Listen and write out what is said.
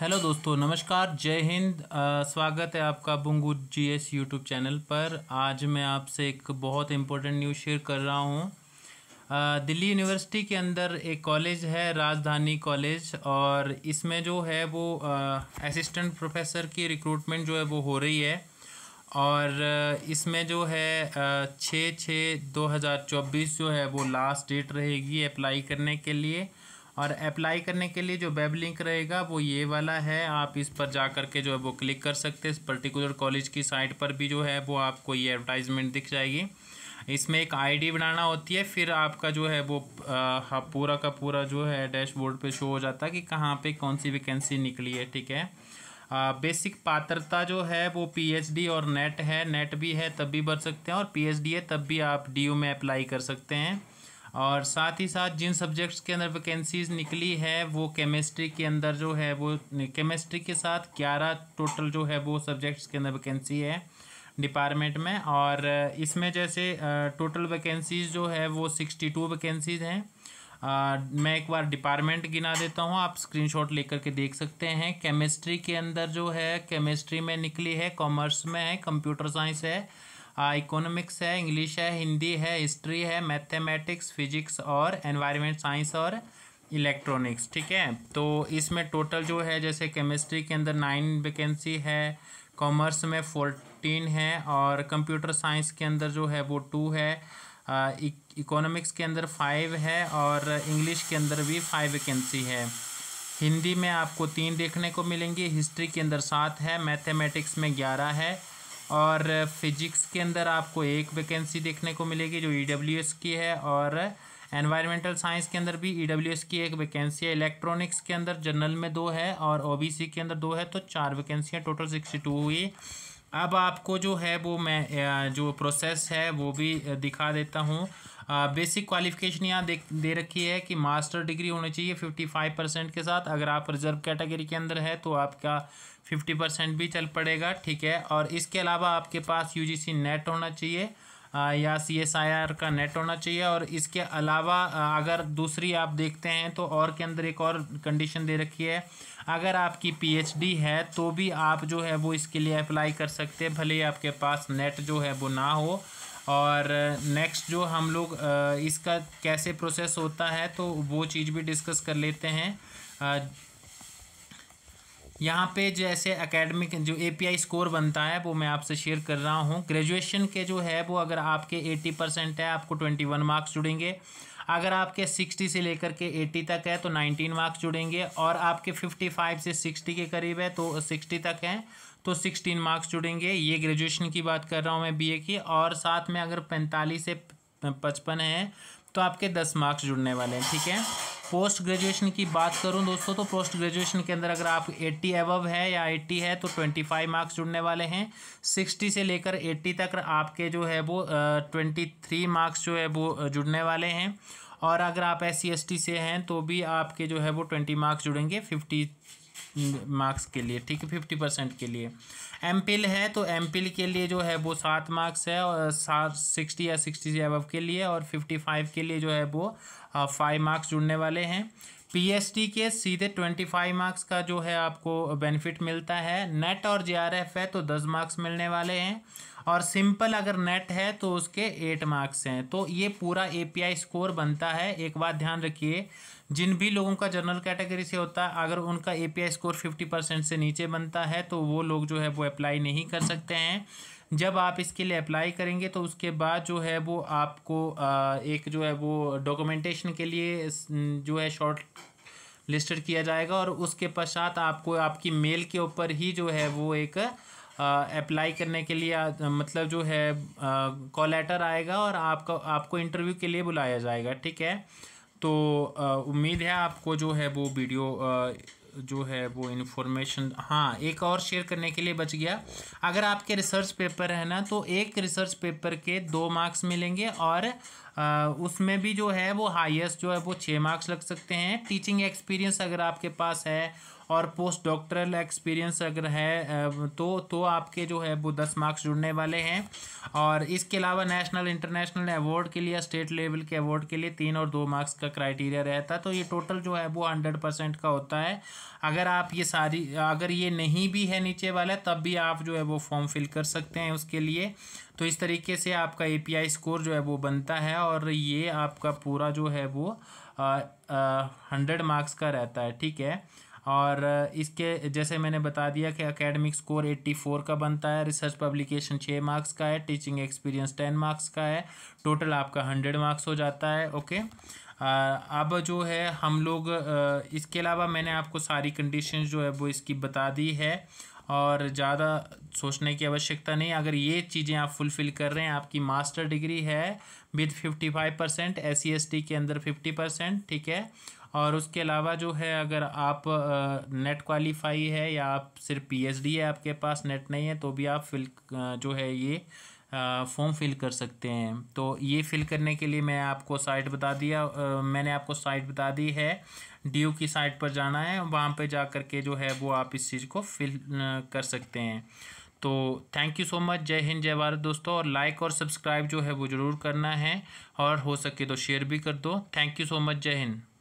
hello दोस्तों नमस्कार जय हिंद स्वागत है आपका Bungu G S YouTube channel पर आज मैं आपसे एक बहुत इम्पोर्टेंट न्यूज़ शेयर कर रहा हूँ दिल्ली यूनिवर्सिटी के अंदर एक कॉलेज है राजधानी कॉलेज और इसमें जो है वो असिस्टेंट प्रोफेसर की रिक्रूटमेंट जो है वो हो रही है और इसमें जो है छः छः दो हज़ार चौबीस जो है वो लास्ट डेट रहेगी अप्लाई करने के लिए और अप्लाई करने के लिए जो वेब लिंक रहेगा वो ये वाला है आप इस पर जा कर के जो है वो क्लिक कर सकते हैं इस पर्टिकुलर कॉलेज की साइट पर भी जो है वो आपको ये एडवर्टाइजमेंट दिख जाएगी इसमें एक आईडी बनाना होती है फिर आपका जो है वो आ, पूरा का पूरा जो है डैशबोर्ड पे शो हो जाता है कि कहाँ पे कौन सी वैकेंसी निकली है ठीक है आ, बेसिक पात्रता जो है वो पीएचडी और नेट है नेट भी है तब भी भर सकते हैं और पीएचडी है तब भी आप डीयू में अप्लाई कर सकते हैं और साथ ही साथ जिन सब्जेक्ट्स के अंदर वैकेंसीज निकली है वो केमिस्ट्री के अंदर जो है वो केमिस्ट्री के साथ ग्यारह टोटल जो है वो सब्जेक्ट्स के अंदर वैकेंसी है डिपार्टमेंट में और इसमें जैसे टोटल वैकेंसीज जो है वो सिक्सटी टू वैकेंसीज हैं मैं एक बार डिपार्टमेंट गिना देता हूँ आप स्क्रीनशॉट लेकर के देख सकते हैं केमिस्ट्री के अंदर जो है केमिस्ट्री में निकली है कॉमर्स में है कंप्यूटर साइंस है इकोनॉमिक्स है इंग्लिश है हिंदी है हिस्ट्री है मैथमेटिक्स फिजिक्स और एनवायरमेंट साइंस और इलेक्ट्रॉनिक्स ठीक है तो इसमें टोटल जो है जैसे केमिस्ट्री के अंदर नाइन वैकेंसी है कॉमर्स में फोर्टीन है और कंप्यूटर साइंस के अंदर जो है वो टू है इकोनॉमिक्स e, के अंदर फाइव है और इंग्लिश के अंदर भी फाइव वैकेंसी है हिंदी में आपको तीन देखने को मिलेंगी हिस्ट्री के अंदर सात है मैथमेटिक्स में ग्यारह है और फिजिक्स के अंदर आपको एक वैकेंसी देखने को मिलेगी जो ई e की है और एनवायरमेंटल साइंस के अंदर भी ई e की एक वैकेंसी है इलेक्ट्रॉनिक्स के अंदर जनरल में दो है और ओ के अंदर दो है तो चार वैकेंसियाँ टोटल सिक्सटी टू हुई अब आपको जो है वो मैं जो प्रोसेस है वो भी दिखा देता हूँ बेसिक क्वालिफिकेशन यहाँ दे दे रखी है कि मास्टर डिग्री होनी चाहिए फिफ्टी फाइव परसेंट के साथ अगर आप रिजर्व कैटेगरी के अंदर है तो आपका फिफ्टी परसेंट भी चल पड़ेगा ठीक है और इसके अलावा आपके पास यू नेट होना चाहिए या सी एस आई आर का नेट होना चाहिए और इसके अलावा अगर दूसरी आप देखते हैं तो और के अंदर एक और कंडीशन दे रखी है अगर आपकी पीएचडी है तो भी आप जो है वो इसके लिए अप्लाई कर सकते हैं भले ही आपके पास नेट जो है वो ना हो और नेक्स्ट जो हम लोग इसका कैसे प्रोसेस होता है तो वो चीज़ भी डिस्कस कर लेते हैं यहाँ पे जैसे एकेडमिक जो एपीआई स्कोर बनता है वो मैं आपसे शेयर कर रहा हूँ ग्रेजुएशन के जो है वो अगर आपके एट्टी परसेंट है आपको ट्वेंटी वन मार्क्स जुड़ेंगे अगर आपके सिक्सटी से लेकर के एट्टी तक है तो नाइनटीन मार्क्स जुड़ेंगे और आपके फिफ्टी फाइव से सिक्सटी के करीब है तो सिक्सटी तक है तो सिक्सटीन मार्क्स जुड़ेंगे ये ग्रेजुएशन की बात कर रहा हूँ मैं बीए की और साथ में अगर पैंतालीस से पचपन है तो आपके दस मार्क्स जुड़ने वाले हैं ठीक है पोस्ट ग्रेजुएशन की बात करूं दोस्तों तो पोस्ट ग्रेजुएशन के अंदर अगर आप 80 एबव है या 80 है तो 25 मार्क्स जुड़ने वाले हैं 60 से लेकर 80 तक आपके जो है वो ट्वेंटी थ्री मार्क्स जो है वो जुड़ने वाले हैं और अगर आप एस सी से हैं तो भी आपके जो है वो ट्वेंटी मार्क्स जुड़ेंगे फिफ्टी मार्क्स के लिए ठीक है फिफ्टी परसेंट के लिए एम पिल है तो एम पिल के लिए जो है वो सात मार्क्स है और सात सिक्सटी या सिक्सटी से अबव के लिए और फिफ्टी फाइव के लिए जो है वो फाइव मार्क्स जुड़ने वाले हैं पी के सीधे ट्वेंटी फाइव मार्क्स का जो है आपको बेनिफिट मिलता है नेट और एफ है तो दस मार्क्स मिलने वाले हैं और सिंपल अगर नेट है तो उसके एट मार्क्स हैं तो ये पूरा ए स्कोर बनता है एक बात ध्यान रखिए जिन भी लोगों का जनरल कैटेगरी से होता है अगर उनका ए स्कोर फिफ्टी परसेंट से नीचे बनता है तो वो लोग जो है वो अप्लाई नहीं कर सकते हैं जब आप इसके लिए अप्लाई करेंगे तो उसके बाद जो है वो आपको एक जो है वो डॉक्यूमेंटेशन के लिए जो है शॉर्ट लिस्टेड किया जाएगा और उसके पश्चात आपको आपकी मेल के ऊपर ही जो है वो एक अप्लाई करने के लिए मतलब जो है कॉल लेटर आएगा और आपका आपको इंटरव्यू के लिए बुलाया जाएगा ठीक है तो उम्मीद है आपको जो है वो वीडियो जो है वो इन्फॉर्मेशन हाँ एक और शेयर करने के लिए बच गया अगर आपके रिसर्च पेपर है ना तो एक रिसर्च पेपर के दो मार्क्स मिलेंगे और उसमें भी जो है वो हाईएस्ट जो है वो छः मार्क्स लग सकते हैं टीचिंग एक्सपीरियंस अगर आपके पास है और पोस्ट डॉक्टरल एक्सपीरियंस अगर है तो तो आपके जो है वो दस मार्क्स जुड़ने वाले हैं और इसके अलावा नेशनल इंटरनेशनल अवार्ड के लिए स्टेट लेवल के अवार्ड के लिए तीन और दो मार्क्स का क्राइटेरिया रहता है तो ये टोटल जो है वो हंड्रेड परसेंट का होता है अगर आप ये सारी अगर ये नहीं भी है नीचे वाला तब भी आप जो है वो फॉर्म फिल कर सकते हैं उसके लिए तो इस तरीके से आपका ए स्कोर जो है वो बनता है और ये आपका पूरा जो है वो हंड्रेड मार्क्स का रहता है ठीक है और इसके जैसे मैंने बता दिया कि एकेडमिक स्कोर एट्टी फोर का बनता है रिसर्च पब्लिकेशन छः मार्क्स का है टीचिंग एक्सपीरियंस टेन मार्क्स का है टोटल आपका हंड्रेड मार्क्स हो जाता है ओके अब जो है हम लोग इसके अलावा मैंने आपको सारी कंडीशन जो है वो इसकी बता दी है और ज़्यादा सोचने की आवश्यकता नहीं अगर ये चीज़ें आप फुलफ़िल कर रहे हैं आपकी मास्टर डिग्री है with fifty five percent S C के अंदर फिफ्टी परसेंट ठीक है और उसके अलावा जो है अगर आप नेट क्वालिफाई है या आप सिर्फ पीएचडी है आपके पास नेट नहीं है तो भी आप फिल जो है ये फॉर्म फिल कर सकते हैं तो ये फिल करने के लिए मैं आपको साइट बता दिया मैंने आपको साइट बता दी है ड्यू की साइड पर जाना है वहाँ पर जा कर के जो है वो आप इस चीज़ को फिल कर सकते हैं तो थैंक यू सो मच जय हिंद जय भारत दोस्तों और लाइक और सब्सक्राइब जो है वो ज़रूर करना है और हो सके तो शेयर भी कर दो थैंक यू सो मच जय हिंद